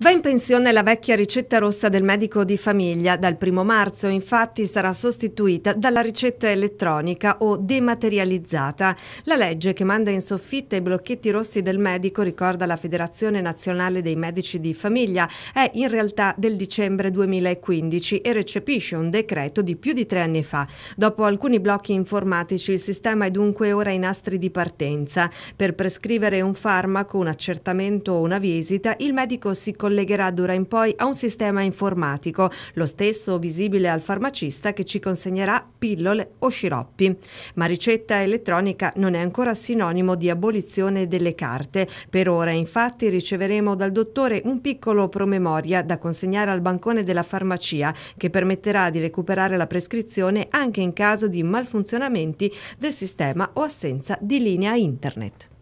Va in pensione la vecchia ricetta rossa del medico di famiglia. Dal primo marzo infatti sarà sostituita dalla ricetta elettronica o dematerializzata. La legge che manda in soffitta i blocchetti rossi del medico, ricorda la Federazione Nazionale dei Medici di Famiglia, è in realtà del dicembre 2015 e recepisce un decreto di più di tre anni fa. Dopo alcuni blocchi informatici il sistema è dunque ora in astri di partenza. Per prescrivere un farmaco, un accertamento o una visita, il medico si collega collegherà d'ora in poi a un sistema informatico, lo stesso visibile al farmacista che ci consegnerà pillole o sciroppi. Ma ricetta elettronica non è ancora sinonimo di abolizione delle carte. Per ora infatti riceveremo dal dottore un piccolo promemoria da consegnare al bancone della farmacia che permetterà di recuperare la prescrizione anche in caso di malfunzionamenti del sistema o assenza di linea internet.